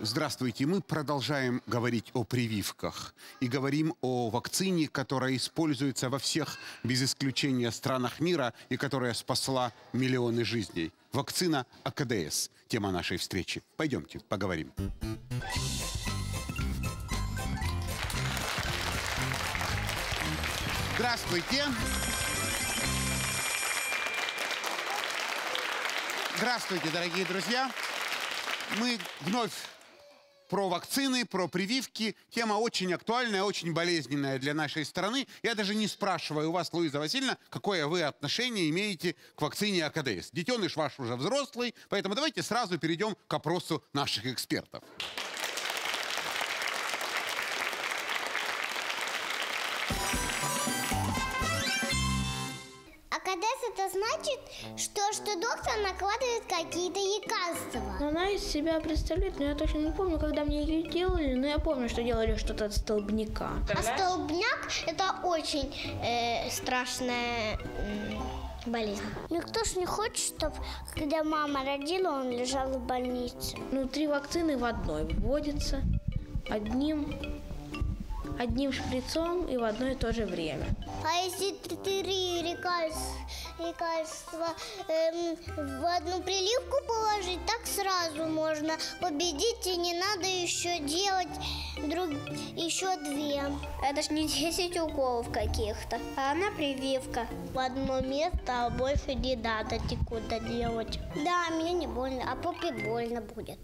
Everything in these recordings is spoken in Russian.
Здравствуйте. Мы продолжаем говорить о прививках и говорим о вакцине, которая используется во всех, без исключения, странах мира и которая спасла миллионы жизней. Вакцина АКДС. Тема нашей встречи. Пойдемте поговорим. Здравствуйте. Здравствуйте, дорогие друзья. Мы вновь про вакцины, про прививки. Тема очень актуальная, очень болезненная для нашей страны. Я даже не спрашиваю у вас, Луиза Васильевна, какое вы отношение имеете к вакцине АКДС. Детеныш ваш уже взрослый, поэтому давайте сразу перейдем к опросу наших экспертов. Акадес это значит, что, что доктор накладывает какие-то лекарства. Ну, она из себя представляет, но я точно не помню, когда мне ее делали, но я помню, что делали что-то от столбняка. А столбняк это очень э, страшная болезнь. Никто же не хочет, чтобы когда мама родила, он лежал в больнице. Ну, три вакцины в одной вводятся одним одним шприцом и в одно и то же время. А если три лекарства эм, в одну приливку положить, так сразу можно победить, и не надо еще делать друг... еще две. Это а ж не 10 уколов каких-то, а она прививка. В одно место а больше не надо никуда делать. Да, мне не больно, а попе больно будет.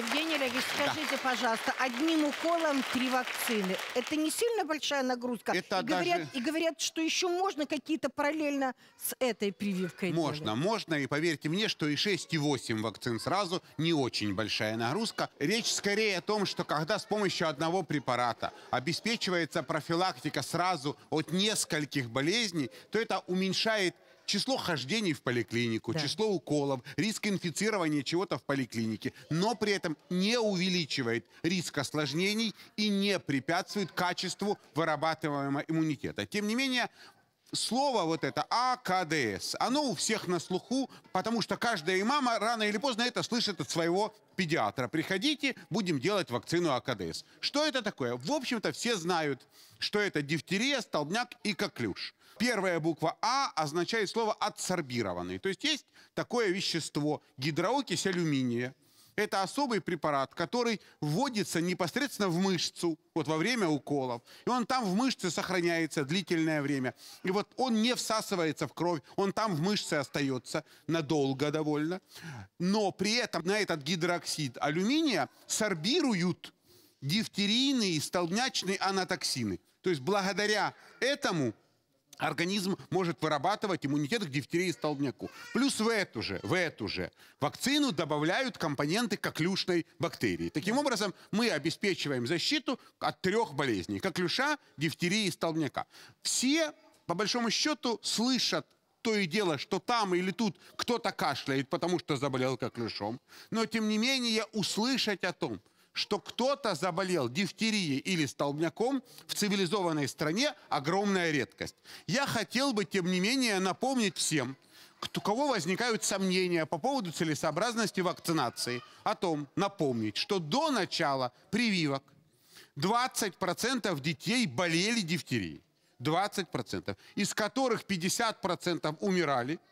Евгений Олегович, скажите, да. пожалуйста, одним уколом три вакцины. Это не сильно большая нагрузка? Это и, даже... говорят, и говорят, что еще можно какие-то параллельно с этой прививкой Можно, делать. можно. И поверьте мне, что и 6, и 8 вакцин сразу не очень большая нагрузка. Речь скорее о том, что когда с помощью одного препарата обеспечивается профилактика сразу от нескольких болезней, то это уменьшает число хождений в поликлинику, да. число уколов, риск инфицирования чего-то в поликлинике, но при этом не увеличивает риск осложнений и не препятствует качеству вырабатываемого иммунитета. Тем не менее, слово вот это АКДС, оно у всех на слуху, потому что каждая мама рано или поздно это слышит от своего педиатра. Приходите, будем делать вакцину АКДС. Что это такое? В общем-то, все знают, что это дифтерия, столбняк и коклюш первая буква А означает слово «адсорбированный». То есть есть такое вещество – гидроокись алюминия. Это особый препарат, который вводится непосредственно в мышцу вот во время уколов. И он там в мышце сохраняется длительное время. И вот он не всасывается в кровь, он там в мышце остается надолго довольно. Но при этом на этот гидроксид алюминия сорбируют дифтерийные, и столбнячные анатоксины. То есть благодаря этому организм может вырабатывать иммунитет к дифтерии и столбняку. Плюс в эту же, в эту же вакцину добавляют компоненты коклюшной бактерии. Таким образом, мы обеспечиваем защиту от трех болезней. Коклюша, дифтерии и столбняка. Все, по большому счету, слышат то и дело, что там или тут кто-то кашляет, потому что заболел коклюшом. Но, тем не менее, услышать о том, что кто-то заболел дифтерией или столбняком в цивилизованной стране огромная редкость. Я хотел бы, тем не менее, напомнить всем, у кого возникают сомнения по поводу целесообразности вакцинации, о том напомнить, что до начала прививок 20% детей болели дифтерией. 20%, из которых 50% умирали –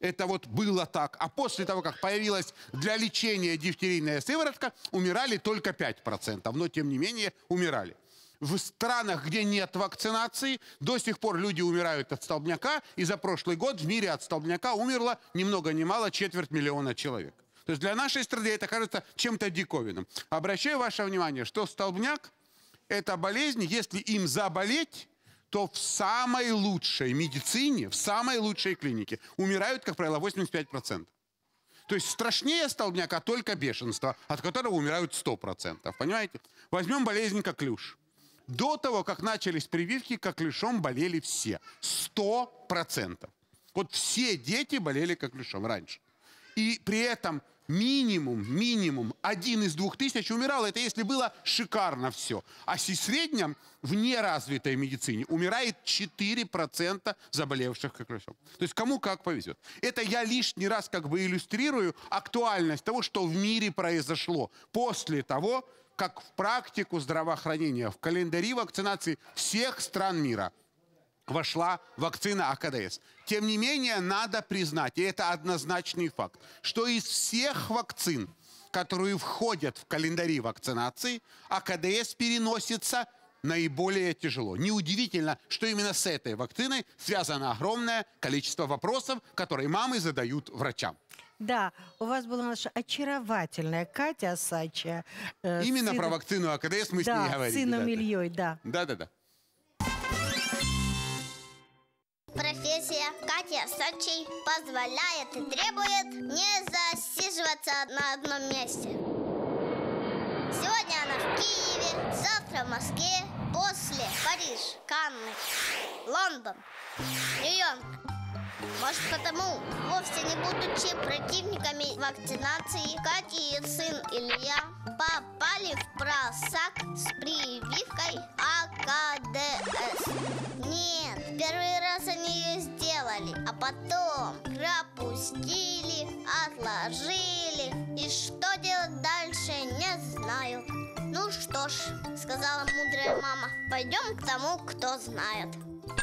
это вот было так. А после того, как появилась для лечения дифтерийная сыворотка, умирали только 5%. Но, тем не менее, умирали. В странах, где нет вакцинации, до сих пор люди умирают от столбняка. И за прошлый год в мире от столбняка умерло ни много ни мало четверть миллиона человек. То есть для нашей страны это кажется чем-то диковинным. Обращаю ваше внимание, что столбняк – это болезнь, если им заболеть, то в самой лучшей медицине, в самой лучшей клинике умирают, как правило, 85%. То есть страшнее столбняка только бешенство, от которого умирают 100%. Понимаете? Возьмем болезнь коклюш. До того, как начались прививки, коклюшом болели все. 100%. Вот все дети болели коклюшом раньше. И при этом минимум, минимум, один из двух тысяч умирал. Это если было шикарно все. А в среднем в неразвитой медицине умирает 4% заболевших коклюшом. То есть кому как повезет. Это я лишний раз как бы иллюстрирую актуальность того, что в мире произошло после того, как в практику здравоохранения, в календари вакцинации всех стран мира – вошла вакцина АКДС. Тем не менее, надо признать, и это однозначный факт, что из всех вакцин, которые входят в календари вакцинации, АКДС переносится наиболее тяжело. Неудивительно, что именно с этой вакциной связано огромное количество вопросов, которые мамы задают врачам. Да, у вас была наша очаровательная Катя Сача. Э, Именно сыном... про вакцину АКДС мы да, с ней говорили. Сыном да, Ильей, да. Да-да-да. профессия Катя Сачи позволяет и требует не засиживаться на одном месте. Сегодня она в Киеве, завтра в Москве, после Париж, Канны, Лондон, Нью-Йорк. Может потому, вовсе не будучи противниками вакцинации, Катя и сын Илья попали в просак с прививкой потом пропустили, отложили И что делать дальше, не знаю Ну что ж, сказала мудрая мама Пойдем к тому, кто знает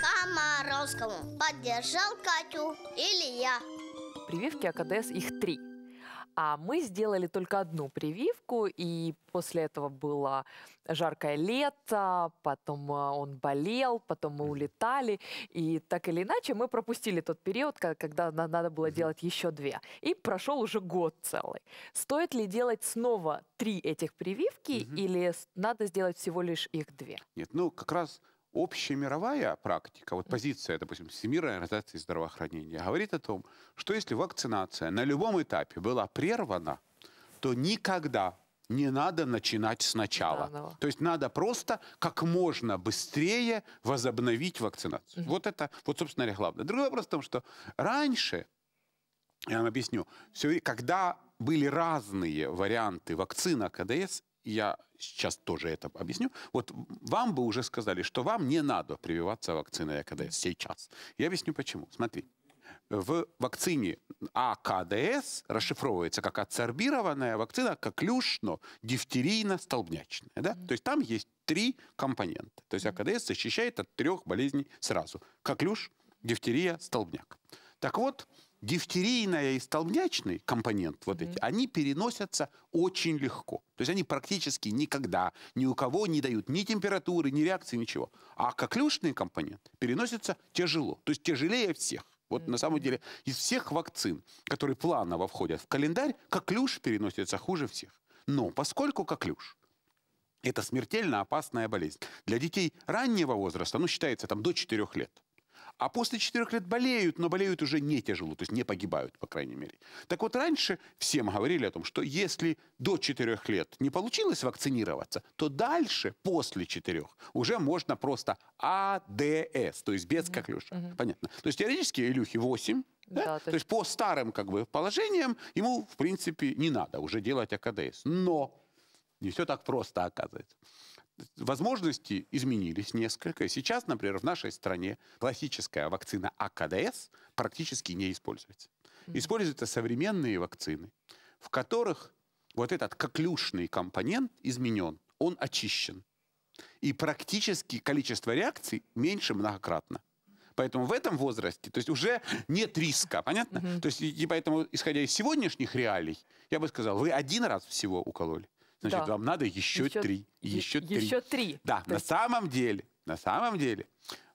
Комаровскому поддержал Катю или я Прививки АКДС их три – а мы сделали только одну прививку, и после этого было жаркое лето, потом э, он болел, потом мы улетали, и так или иначе мы пропустили тот период, когда надо было делать еще две. И прошел уже год целый. Стоит ли делать снова три этих прививки, угу. или надо сделать всего лишь их две? Нет, ну как раз общая мировая практика, вот позиция, допустим, Всемирной организации здравоохранения, говорит о том, что если вакцинация на любом этапе была прервана, то никогда не надо начинать сначала. Заново. То есть надо просто как можно быстрее возобновить вакцинацию. Угу. Вот это, вот, собственно говоря, главное. Другой вопрос в том, что раньше, я вам объясню, все, когда были разные варианты вакцина КДС, я сейчас тоже это объясню. Вот вам бы уже сказали, что вам не надо прививаться вакциной АКДС сейчас. Я объясню почему. Смотри, в вакцине АКДС расшифровывается как адсорбированная вакцина коклюшно-дифтерийно-столбнячная. Да? Mm -hmm. То есть там есть три компонента. То есть АКДС защищает от трех болезней сразу. Коклюш, дифтерия, столбняк. Так вот, дифтерийная и столбнячный компонент, вот mm -hmm. эти, они переносятся очень легко. То есть они практически никогда ни у кого не дают ни температуры, ни реакции, ничего. А коклюшный компонент переносится тяжело, то есть тяжелее всех. Вот mm -hmm. на самом деле из всех вакцин, которые планово входят в календарь, коклюш переносится хуже всех. Но поскольку коклюш это смертельно опасная болезнь. Для детей раннего возраста, ну, считается там до 4 лет, а после четырех лет болеют, но болеют уже не тяжело, то есть не погибают, по крайней мере. Так вот, раньше всем говорили о том, что если до четырех лет не получилось вакцинироваться, то дальше, после четырех, уже можно просто АДС, то есть без коклюша. Угу. Понятно. То есть теоретически Илюхи 8, да? Да, то, есть... то есть по старым как бы, положениям ему, в принципе, не надо уже делать АКДС. Но не все так просто оказывается. Возможности изменились несколько. Сейчас, например, в нашей стране классическая вакцина АКДС практически не используется. Используются современные вакцины, в которых вот этот коклюшный компонент изменен, он очищен. И практически количество реакций меньше многократно. Поэтому в этом возрасте, то есть уже нет риска, понятно? Угу. То есть и поэтому, исходя из сегодняшних реалий, я бы сказал, вы один раз всего укололи. Значит, да. вам надо еще, еще три. Еще, три. Еще три. Да, То на есть... самом деле, на самом деле,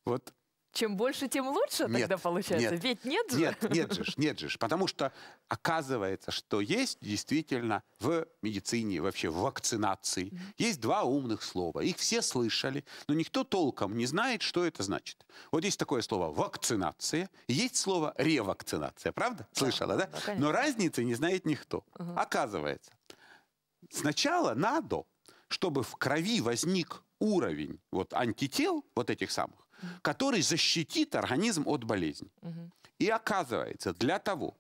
вот чем больше, тем лучше нет, тогда получается. Нет, Ведь нет же. Нет, нет же, нет же. Потому что оказывается, что есть действительно в медицине, вообще в вакцинации, mm -hmm. есть два умных слова. Их все слышали, но никто толком не знает, что это значит. Вот есть такое слово «вакцинация», есть слово «ревакцинация». Правда? Слышала, да? да? да конечно. но разницы не знает никто. Угу. Uh -huh. Оказывается, Сначала надо, чтобы в крови возник уровень вот антител, вот этих самых, который защитит организм от болезни. Угу. И оказывается, для того,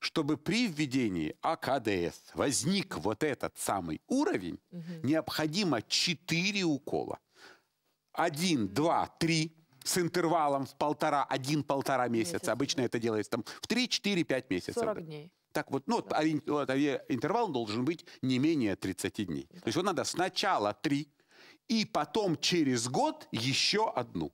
чтобы при введении АКДС возник вот этот самый уровень, угу. необходимо 4 укола. один, два, три, с интервалом в полтора, один-полтора месяца. Месяц. Обычно это делается там в 3-4-5 месяцев. 40 дней. Так вот, ну, да. вот, э, интервал должен быть не менее 30 дней. Да. То есть вот надо сначала 3, и потом через год еще одну.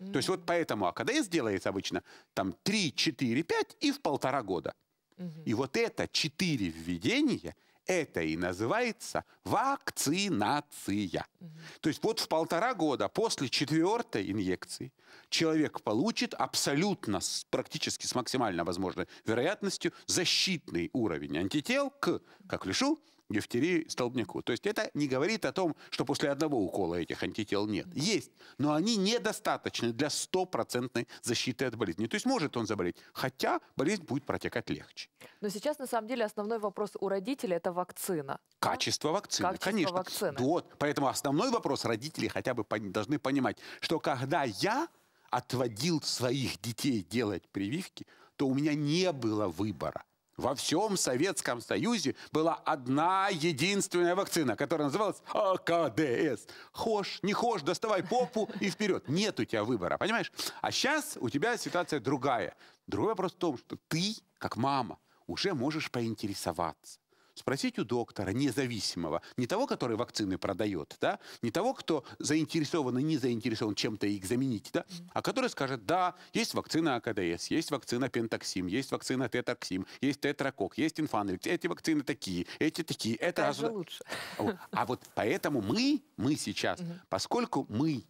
Mm. То есть вот поэтому АКДС делается обычно там 3, 4, 5 и в полтора года. Mm -hmm. И вот это четыре введения это и называется вакцинация. Угу. То есть вот в полтора года после четвертой инъекции человек получит абсолютно, практически с максимально возможной вероятностью, защитный уровень антител к коклюшу, дифтерии столбняку. То есть это не говорит о том, что после одного укола этих антител нет. Есть, но они недостаточны для стопроцентной защиты от болезни. То есть может он заболеть, хотя болезнь будет протекать легче. Но сейчас, на самом деле, основной вопрос у родителей – это вакцина. Качество вакцины, Качество конечно. Вакцины. Вот, поэтому основной вопрос родителей хотя бы должны понимать, что когда я отводил своих детей делать прививки, то у меня не было выбора. Во всем Советском Союзе была одна единственная вакцина, которая называлась АКДС. Хошь, не хошь, доставай попу и вперед. Нет у тебя выбора, понимаешь? А сейчас у тебя ситуация другая. Другой вопрос в том, что ты, как мама, уже можешь поинтересоваться спросить у доктора независимого, не того, который вакцины продает, да, не того, кто заинтересован и не заинтересован чем-то их заменить, да, а который скажет, да, есть вакцина АКДС, есть вакцина пентоксим, есть вакцина тетраксим, есть тетракок, есть инфанрикс, эти вакцины такие, эти такие, это... Даже лучше. А вот поэтому мы, мы сейчас, поскольку мы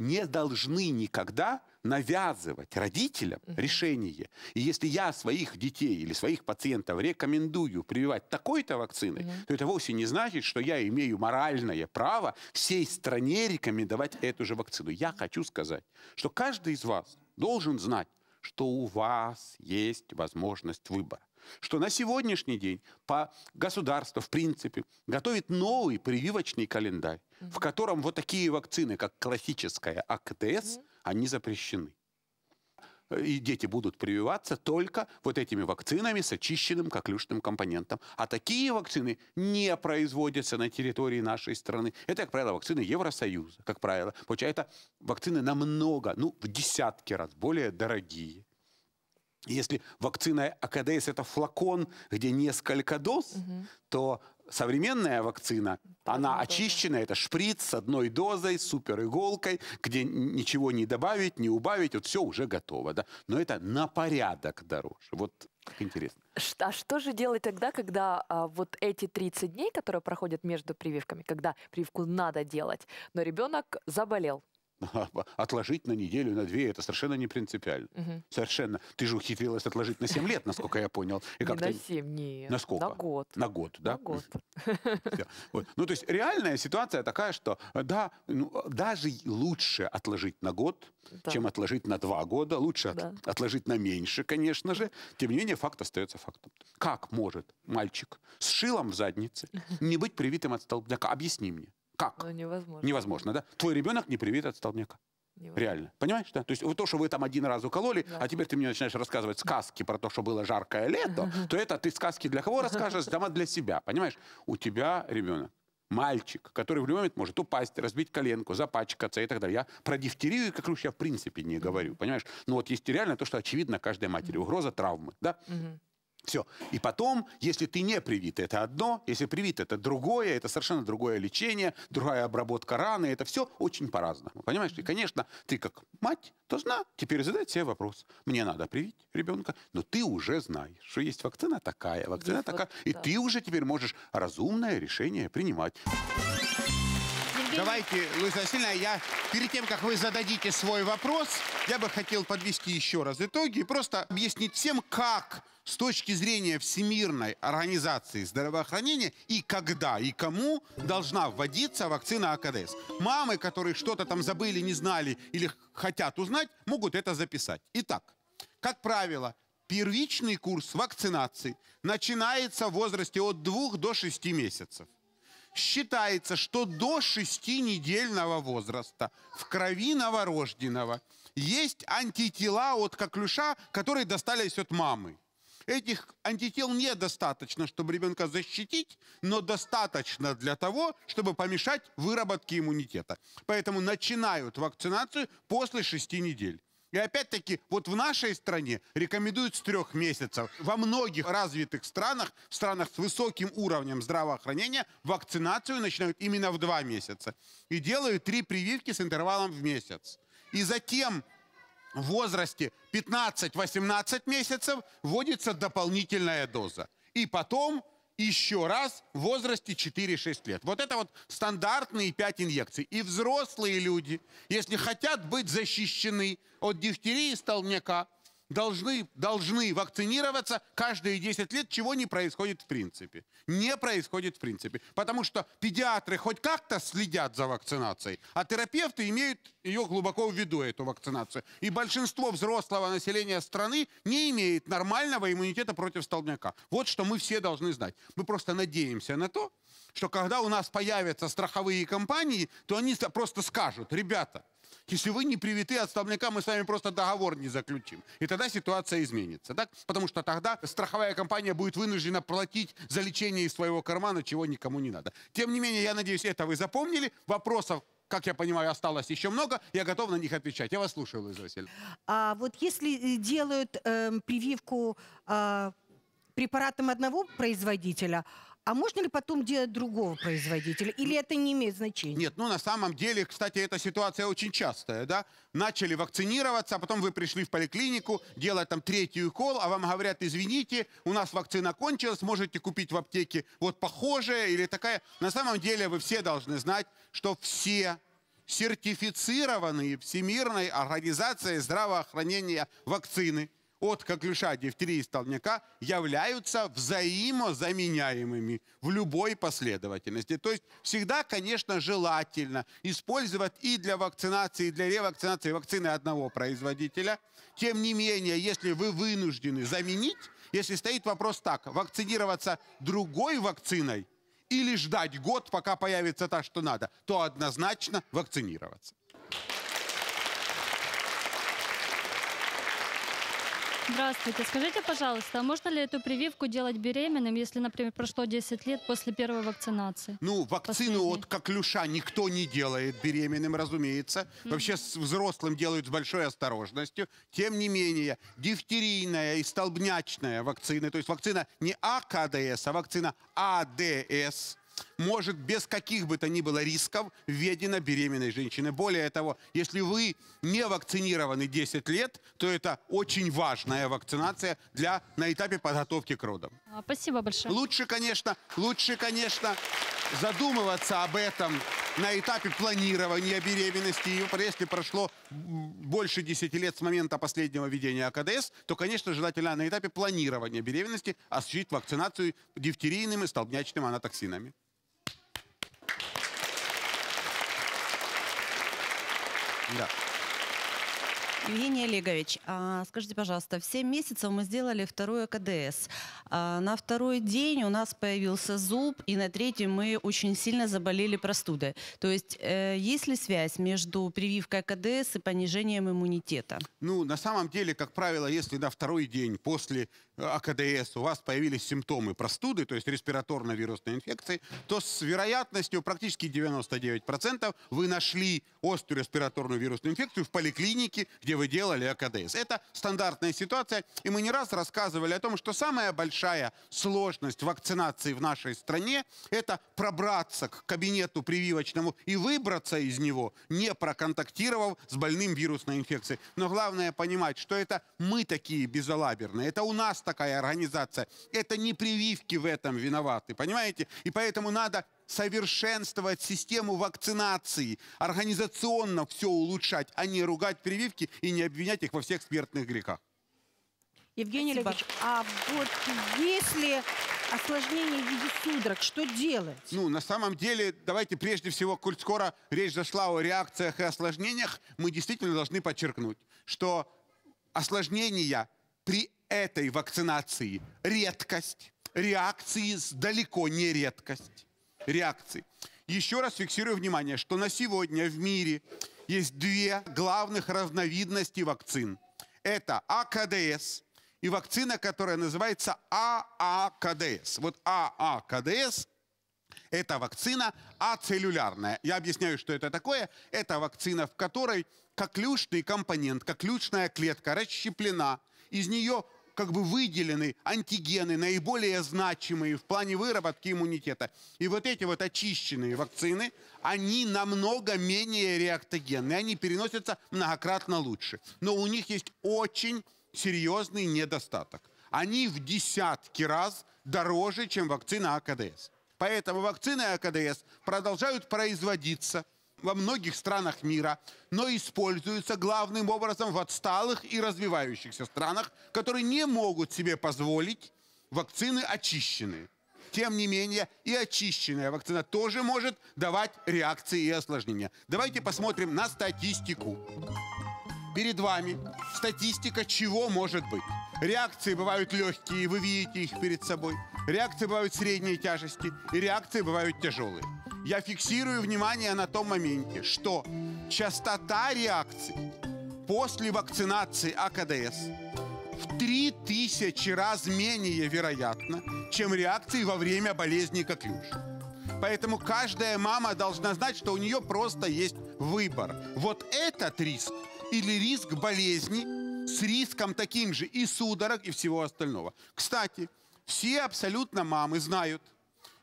не должны никогда навязывать родителям решение. И если я своих детей или своих пациентов рекомендую прививать такой-то вакциной, uh-huh. то это вовсе не значит, что я имею моральное право всей стране рекомендовать эту же вакцину. Я хочу сказать, что каждый из вас должен знать, что у вас есть возможность выбора что на сегодняшний день по государство, в принципе, готовит новый прививочный календарь, Mm -hmm. в котором вот такие вакцины, как классическая АКТС, Mm -hmm. они запрещены. И дети будут прививаться только вот этими вакцинами с очищенным коклюшным компонентом. А такие вакцины не производятся на территории нашей страны. Это, как правило, вакцины Евросоюза, как правило. Получается, это вакцины намного, ну, в десятки раз более дорогие если вакцина АКДС это флакон, где несколько доз, угу. то современная вакцина, По она доза. очищенная, это шприц с одной дозой, супер иголкой, где ничего не добавить, не убавить, вот все уже готово. Да? Но это на порядок дороже. Вот интересно. А что же делать тогда, когда а, вот эти 30 дней, которые проходят между прививками, когда прививку надо делать, но ребенок заболел, отложить на неделю, на две, это совершенно не принципиально. Угу. Совершенно. Ты же ухитрилась отложить на 7 лет, насколько я понял. И как не на 7, нет. На сколько? На год. На год, да? На год. Вот. Ну, то есть реальная ситуация такая, что э, да, ну, э, даже лучше отложить на год, да. чем отложить на два года. Лучше да. от, отложить на меньше, конечно же. Тем не менее, факт остается фактом. Как может мальчик с шилом в заднице не быть привитым от столбняка? Объясни мне. Как? Ну, невозможно. Невозможно, да? Твой ребенок не привит от столбняка. Реально. Понимаешь, да? То есть вот то, что вы там один раз укололи, да. а теперь ты мне начинаешь рассказывать сказки про то, что было жаркое лето, то это ты сказки для кого расскажешь? Дома для себя, понимаешь? У тебя ребенок мальчик, который в любой момент может упасть, разбить коленку, запачкаться и так далее. Я про дифтерию и лучше я в принципе не говорю, понимаешь? Ну вот есть реально то, что очевидно каждой матери. Угроза травмы, да? Угу. Все. И потом, если ты не привит, это одно, если привит, это другое, это совершенно другое лечение, другая обработка раны, это все очень по-разному. Понимаешь? И, конечно, ты как мать должна теперь задать себе вопрос. Мне надо привить ребенка, но ты уже знаешь, что есть вакцина такая, вакцина есть такая, вот, и да. ты уже теперь можешь разумное решение принимать. Евгений. Давайте, Луиза Васильевна, я перед тем, как вы зададите свой вопрос, я бы хотел подвести еще раз итоги и просто объяснить всем, как с точки зрения Всемирной организации здравоохранения и когда и кому должна вводиться вакцина АКДС. Мамы, которые что-то там забыли, не знали или хотят узнать, могут это записать. Итак, как правило, первичный курс вакцинации начинается в возрасте от 2 до 6 месяцев считается, что до 6 недельного возраста в крови новорожденного есть антитела от коклюша, которые достались от мамы. Этих антител недостаточно, чтобы ребенка защитить, но достаточно для того, чтобы помешать выработке иммунитета. Поэтому начинают вакцинацию после 6 недель. И опять-таки, вот в нашей стране рекомендуют с трех месяцев. Во многих развитых странах, в странах с высоким уровнем здравоохранения, вакцинацию начинают именно в два месяца. И делают три прививки с интервалом в месяц. И затем в возрасте 15-18 месяцев вводится дополнительная доза. И потом еще раз в возрасте 4-6 лет. Вот это вот стандартные 5 инъекций. И взрослые люди, если хотят быть защищены от дифтерии и столбняка, должны, должны вакцинироваться каждые 10 лет, чего не происходит в принципе. Не происходит в принципе. Потому что педиатры хоть как-то следят за вакцинацией, а терапевты имеют ее глубоко в виду, эту вакцинацию. И большинство взрослого населения страны не имеет нормального иммунитета против столбняка. Вот что мы все должны знать. Мы просто надеемся на то, что когда у нас появятся страховые компании, то они просто скажут, ребята, если вы не привиты отставника, мы с вами просто договор не заключим. И тогда ситуация изменится. Так? Потому что тогда страховая компания будет вынуждена платить за лечение из своего кармана, чего никому не надо. Тем не менее, я надеюсь, это вы запомнили. Вопросов как я понимаю, осталось еще много. Я готов на них отвечать. Я вас слушаю, Лиза Васильевна. А вот если э, делают э, прививку э, препаратом одного производителя, а можно ли потом делать другого производителя? Или это не имеет значения? Нет, ну на самом деле, кстати, эта ситуация очень частая, да? Начали вакцинироваться, а потом вы пришли в поликлинику, делать там третий укол, а вам говорят, извините, у нас вакцина кончилась, можете купить в аптеке вот похожее или такая. На самом деле вы все должны знать, что все сертифицированные Всемирной организацией здравоохранения вакцины – от коклюша, дифтерии, и столбняка являются взаимозаменяемыми в любой последовательности. То есть всегда, конечно, желательно использовать и для вакцинации, и для ревакцинации вакцины одного производителя. Тем не менее, если вы вынуждены заменить, если стоит вопрос так, вакцинироваться другой вакциной или ждать год, пока появится та, что надо, то однозначно вакцинироваться. Здравствуйте. Скажите, пожалуйста, а можно ли эту прививку делать беременным, если, например, прошло 10 лет после первой вакцинации? Ну, вакцину Последней. от коклюша никто не делает беременным, разумеется. Mm-hmm. Вообще с взрослым делают с большой осторожностью. Тем не менее, дифтерийная и столбнячная вакцины, то есть вакцина не АКДС, а вакцина АДС – может без каких бы то ни было рисков введена беременной женщине. Более того, если вы не вакцинированы 10 лет, то это очень важная вакцинация для, на этапе подготовки к родам. А, спасибо большое. Лучше, конечно, лучше, конечно, задумываться об этом на этапе планирования беременности, и если прошло больше 10 лет с момента последнего введения АКДС, то, конечно, желательно на этапе планирования беременности осуществить вакцинацию дифтерийными, и столбнячным анатоксинами. Да. Евгений Олегович, а, скажите, пожалуйста, в 7 месяцев мы сделали второе КДС. А, на второй день у нас появился зуб, и на третий мы очень сильно заболели простудой. То есть, э, есть ли связь между прививкой КДС и понижением иммунитета? Ну, на самом деле, как правило, если на второй день после АКДС, у вас появились симптомы простуды, то есть респираторно-вирусной инфекции, то с вероятностью практически 99% вы нашли острую респираторную вирусную инфекцию в поликлинике, где вы делали АКДС. Это стандартная ситуация, и мы не раз рассказывали о том, что самая большая сложность вакцинации в нашей стране – это пробраться к кабинету прививочному и выбраться из него, не проконтактировав с больным вирусной инфекцией. Но главное понимать, что это мы такие безалаберные, это у нас такая организация. Это не прививки в этом виноваты, понимаете? И поэтому надо совершенствовать систему вакцинации, организационно все улучшать, а не ругать прививки и не обвинять их во всех смертных грехах. Евгений Спасибо. Олегович, а вот если осложнение в виде судорог, что делать? Ну, на самом деле, давайте прежде всего, коль скоро речь зашла о реакциях и осложнениях, мы действительно должны подчеркнуть, что осложнения при этой вакцинации редкость, реакции далеко не редкость реакций. Еще раз фиксирую внимание, что на сегодня в мире есть две главных разновидности вакцин. Это АКДС и вакцина, которая называется ААКДС. Вот ААКДС – это вакцина ацеллюлярная. Я объясняю, что это такое. Это вакцина, в которой коклюшный компонент, коклюшная клетка расщеплена, из нее как бы выделены антигены, наиболее значимые в плане выработки иммунитета. И вот эти вот очищенные вакцины, они намного менее реактогенны, они переносятся многократно лучше. Но у них есть очень серьезный недостаток. Они в десятки раз дороже, чем вакцина АКДС. Поэтому вакцины АКДС продолжают производиться – во многих странах мира, но используются главным образом в отсталых и развивающихся странах, которые не могут себе позволить вакцины очищенные. Тем не менее, и очищенная вакцина тоже может давать реакции и осложнения. Давайте посмотрим на статистику. Перед вами статистика чего может быть. Реакции бывают легкие, вы видите их перед собой. Реакции бывают средней тяжести, и реакции бывают тяжелые я фиксирую внимание на том моменте, что частота реакций после вакцинации АКДС в 3000 раз менее вероятна, чем реакции во время болезни коклюша. Поэтому каждая мама должна знать, что у нее просто есть выбор. Вот этот риск или риск болезни с риском таким же и судорог, и всего остального. Кстати, все абсолютно мамы знают –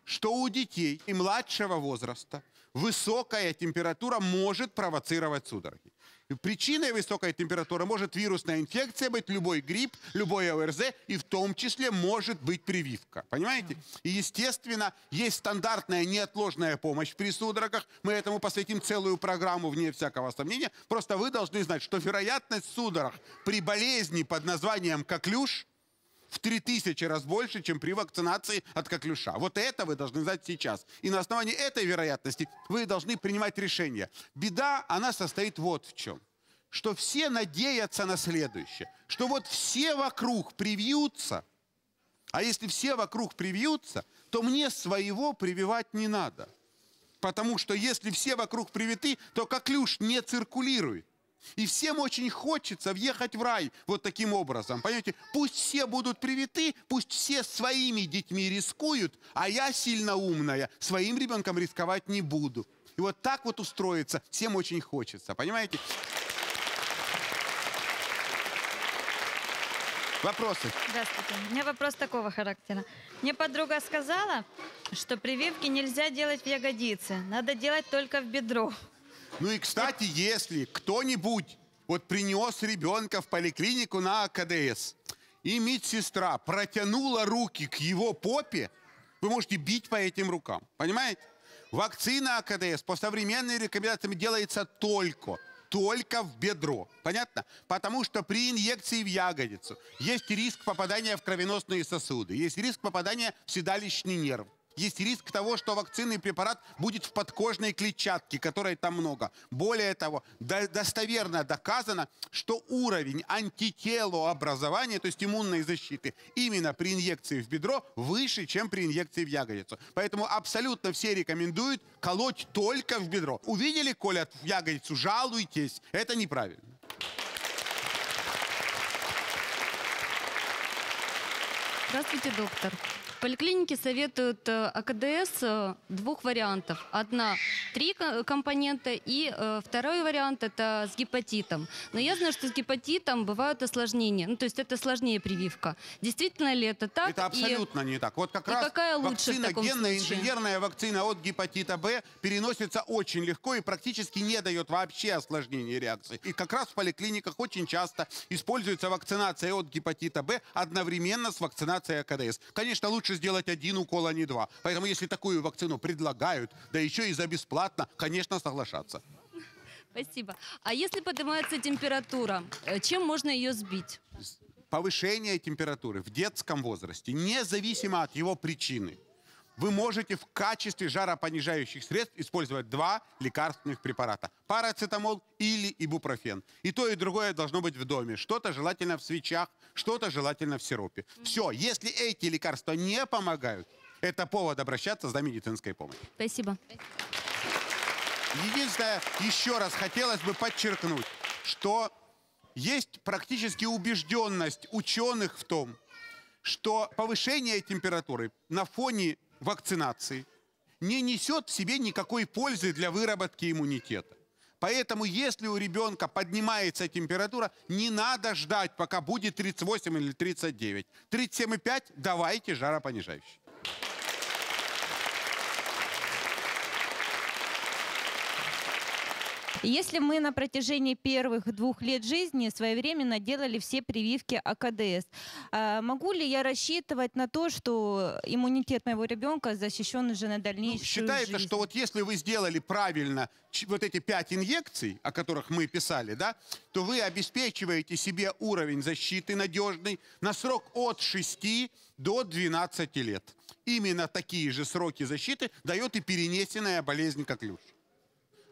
что у детей и младшего возраста высокая температура может провоцировать судороги. И причиной высокой температуры может вирусная инфекция быть, любой грипп, любой ОРЗ, и в том числе может быть прививка. Понимаете? И, естественно, есть стандартная неотложная помощь при судорогах. Мы этому посвятим целую программу, вне всякого сомнения. Просто вы должны знать, что вероятность судорог при болезни под названием коклюш – в тысячи раз больше, чем при вакцинации от коклюша. Вот это вы должны знать сейчас. И на основании этой вероятности вы должны принимать решение. Беда, она состоит вот в чем. Что все надеются на следующее. Что вот все вокруг привьются, а если все вокруг привьются, то мне своего прививать не надо. Потому что если все вокруг привиты, то коклюш не циркулирует. И всем очень хочется въехать в рай вот таким образом. Понимаете, пусть все будут привиты, пусть все своими детьми рискуют, а я сильно умная, своим ребенком рисковать не буду. И вот так вот устроиться всем очень хочется, понимаете? Вопросы? Здравствуйте. У меня вопрос такого характера. Мне подруга сказала, что прививки нельзя делать в ягодице, надо делать только в бедро. Ну и, кстати, если кто-нибудь вот принес ребенка в поликлинику на АКДС и медсестра протянула руки к его попе, вы можете бить по этим рукам. Понимаете? Вакцина АКДС по современным рекомендациям делается только, только в бедро. Понятно? Потому что при инъекции в ягодицу есть риск попадания в кровеносные сосуды, есть риск попадания в седалищный нерв есть риск того, что вакцинный препарат будет в подкожной клетчатке, которой там много. Более того, до достоверно доказано, что уровень антителообразования, то есть иммунной защиты, именно при инъекции в бедро выше, чем при инъекции в ягодицу. Поэтому абсолютно все рекомендуют колоть только в бедро. Увидели, Коля, в ягодицу, жалуйтесь. Это неправильно. Здравствуйте, доктор. В поликлинике советуют э, АКДС э, двух вариантов. Одна три компонента, и э, второй вариант это с гепатитом. Но я знаю, что с гепатитом бывают осложнения, ну то есть это сложнее прививка. Действительно ли это так? Это абсолютно и... не так. Вот как и раз какая вакцина, генная, инженерная вакцина от гепатита Б переносится очень легко и практически не дает вообще осложнений реакции. И как раз в поликлиниках очень часто используется вакцинация от гепатита Б одновременно с вакцинацией АКДС. Конечно, лучше сделать один укол, а не два. Поэтому если такую вакцину предлагают, да еще и за бесплатно, бесплатно, конечно, соглашаться. Спасибо. А если поднимается температура, э, чем можно ее сбить? Повышение температуры в детском возрасте, независимо от его причины, вы можете в качестве жаропонижающих средств использовать два лекарственных препарата. Парацетамол или ибупрофен. И то, и другое должно быть в доме. Что-то желательно в свечах, что-то желательно в сиропе. Все, если эти лекарства не помогают, это повод обращаться за медицинской помощью. Спасибо. Спасибо. Единственное, еще раз хотелось бы подчеркнуть, что есть практически убежденность ученых в том, что повышение температуры на фоне вакцинации не несет в себе никакой пользы для выработки иммунитета. Поэтому, если у ребенка поднимается температура, не надо ждать, пока будет 38 или 39. 37,5 давайте жаропонижающий. Если мы на протяжении первых двух лет жизни своевременно делали все прививки АКДС, а могу ли я рассчитывать на то, что иммунитет моего ребенка защищен уже на ну, дальнейшую ну, считается, жизнь? что вот если вы сделали правильно вот эти пять инъекций, о которых мы писали, да, то вы обеспечиваете себе уровень защиты надежный на срок от 6 до 12 лет. Именно такие же сроки защиты дает и перенесенная болезнь, как люш.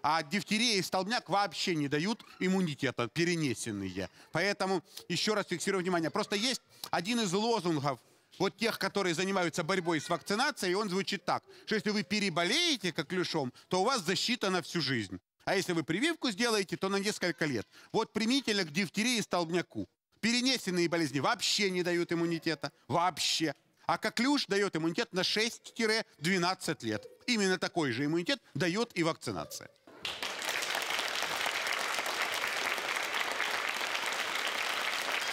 А дифтерия и столбняк вообще не дают иммунитета, перенесенные. Поэтому еще раз фиксирую внимание. Просто есть один из лозунгов вот тех, которые занимаются борьбой с вакцинацией, он звучит так, что если вы переболеете как клюшом, то у вас защита на всю жизнь. А если вы прививку сделаете, то на несколько лет. Вот примитивно к дифтерии и столбняку. Перенесенные болезни вообще не дают иммунитета. Вообще. А коклюш дает иммунитет на 6-12 лет. Именно такой же иммунитет дает и вакцинация.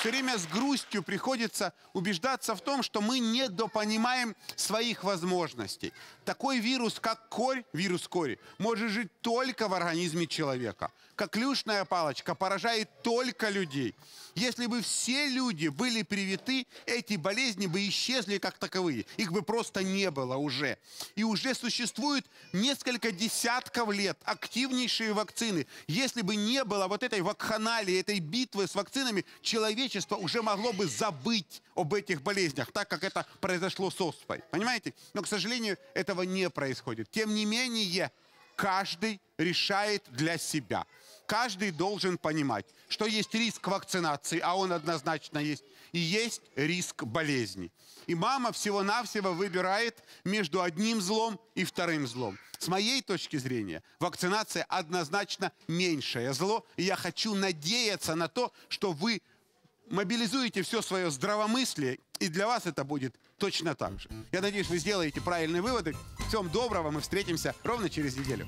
все время с грустью приходится убеждаться в том, что мы недопонимаем своих возможностей. Такой вирус, как корь, вирус кори, может жить только в организме человека. Коклюшная палочка поражает только людей. Если бы все люди были привиты, эти болезни бы исчезли как таковые. Их бы просто не было уже. И уже существует несколько десятков лет активнейшие вакцины. Если бы не было вот этой вакханалии, этой битвы с вакцинами, человечество человечество уже могло бы забыть об этих болезнях, так как это произошло с оспой. Понимаете? Но, к сожалению, этого не происходит. Тем не менее, каждый решает для себя. Каждый должен понимать, что есть риск вакцинации, а он однозначно есть, и есть риск болезни. И мама всего-навсего выбирает между одним злом и вторым злом. С моей точки зрения, вакцинация однозначно меньшее зло, и я хочу надеяться на то, что вы мобилизуете все свое здравомыслие, и для вас это будет точно так же. Я надеюсь, вы сделаете правильные выводы. Всем доброго, мы встретимся ровно через неделю.